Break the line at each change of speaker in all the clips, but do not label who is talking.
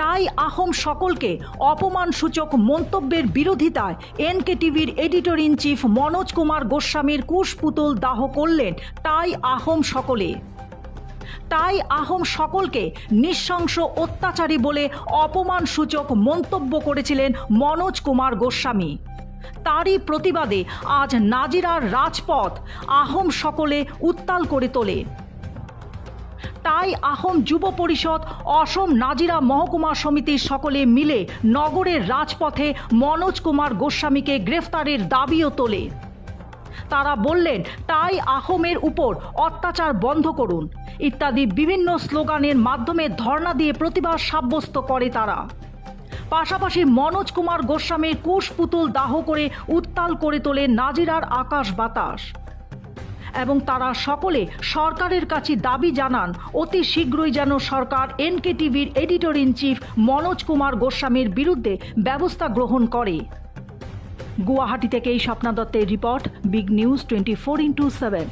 তাই আহম সকলকে অপমানসূচক মন্তব্যের বিরোধিতায় এনকেটিভির টিভির editor in chief Manoj Kumar গোস্বামীর কুশপুতুল দাহ করলেন তাই আহম সকলে তাই আহম সকলকে নৃশংস অত্যাচারী বলে অপমানসূচক মন্তব্য করেছিলেন মনোজ কুমার গোস্বামী তারই প্রতিবাদে আজ নাজিরার রাজপথ আহম সকলে উত্তাল করে তোলে তাই আহম যুব পরিষদ অসম নাজিরা মহকুমা সমিতির সকলে মিলে নগরের রাজপথে মনোজ কুমার গোস্বামীকে গ্রেফতারের দাবিও তোলে তারা বললেন তাই আহমের উপর অত্যাচার বন্ধ করুন ইত্যাদি বিভিন্ন স্লোগানের মাধ্যমে ধর্ণা দিয়ে প্রতিবাদ সাব্যস্ত করে তারা পাশাপাশি মনোজ কুমার গোস্বামীর কুশ পুতুল দাহ করে উত্তাল করে তোলে নাজিরার আকাশ বাতাস এবং তারা সকলে সরকারের কাছে দাবি জানান অতি শীঘ্রই যেন সরকার এনকে টিভির editor in chief Manoj Kumar গোস্বামীর বিরুদ্ধে ব্যবস্থা গ্রহণ করে গুয়াহাটি থেকে এই স্বপ্না দত্তের report big news twenty four into seven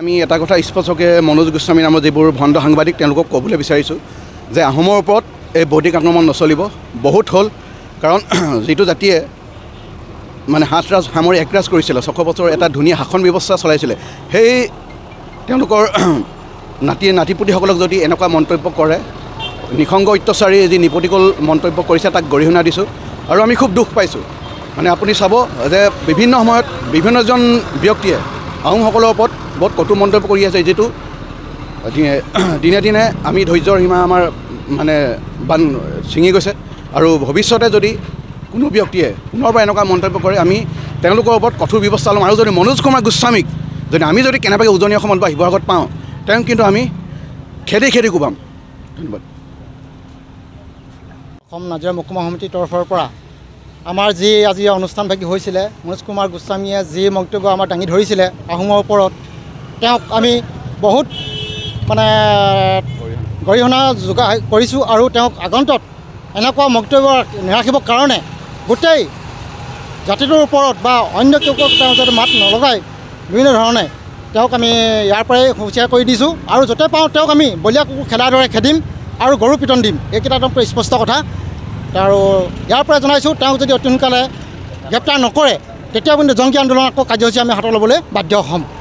আমি
এটা কথা স্পষ্টকে মনোজ গোস্বামী নামৰ যিবোৰ ভণ্ড সাংবাদিক তেওঁলোকক ক'বলৈ বিচাৰিছোঁ যে আহোমৰ ওপৰত এই বৌদ্ধিক আক্ৰমণ নচলিব বহুত হ'ল কাৰণ যিটো জাতিয়ে মানে হাতৰাজ সামৰি একৰাজ কৰিছিলে ছশ বছৰ এটা ধুনীয়া শাসন ব্যৱস্থা চলাইছিলে সেই তেওঁলোকৰ নাতি নাতিপুতিসকলক যদি এনেকুৱা মন্তব্য কৰে নিসংগ অত্যাচাৰীয়ে যি নিপতিকল মন্তব্য কৰিছে তাক গৰিহণা দিছোঁ আৰু আমি খুব দুখ পাইছোঁ মানে আপুনি চাব যে বিভিন্ন সময়ত বিভিন্নজন ব্যক্তিয়ে আহোমসকলৰ ওপৰত বহুত কটু মন্তব্য কৰি আছে যিটো দিনে দিনে আমি ধৈৰ্যৰ সীমা আমাৰ মানে বান ছিঙি গৈছে আৰু ভৱিষ্যতে যদি কোনো ব্যক্তিয়ে পুনৰবাৰ এনেকুৱা মন্তব্য কৰি আমি তেওঁলোকৰ ওপৰত কঠোৰ ব্যৱস্থা ল'ম আৰু যদি মনোজ কুমাৰ গোস্বামীক যদি আমি যদি কেনেবাকৈ উজনি অসমত বা শিৱসাগৰত পাওঁ তেওঁক কিন্তু আমি খেদি খেদি কোবাম ধন্যবাদ
অসম নাজিৰা মহকুমা সমিতিৰ তৰফৰ পৰা আমাৰ যি আজি অনুষ্ঠান ভাগি হৈছিলে মনোজ কুমাৰ গোস্বামীয়ে যি মন্তব্য আমাৰ দাঙি ধৰিছিলে আহোমৰ ওপৰত তেওঁক আমি বহুত মানে গৰিহণা যোগা কৰিছোঁ আৰু তেওঁক আগন্তত এনেকুৱা মন্তব্য নাৰাখিবৰ কাৰণে গোটেই জাতিটোৰ ওপৰত বা অন্য কেউকৰ তেওঁ যাতে মাত নলগাই বিভিন্ন ধৰণে তেওঁক আমি ইয়াৰ পৰাই হুঁচিয়াৰ কৰি দিছোঁ আৰু য'তে পাওঁ তেওঁক আমি বলীয়া কুকুৰ খেলাৰ দৰে খেদিম আৰু গৰু পিটন দিম এইকেইটা একদম স্পষ্ট কথা আৰু ইয়াৰ পৰাই জনাইছোঁ তেওঁক যদি অতি সোনকালে গ্ৰেপ্তাৰ নকৰে তেতিয়া কিন্তু জংকী আন্দোলন আকৌ কাৰ্যসূচী আমি হাতত ল'বলৈ বাধ্য হ'ম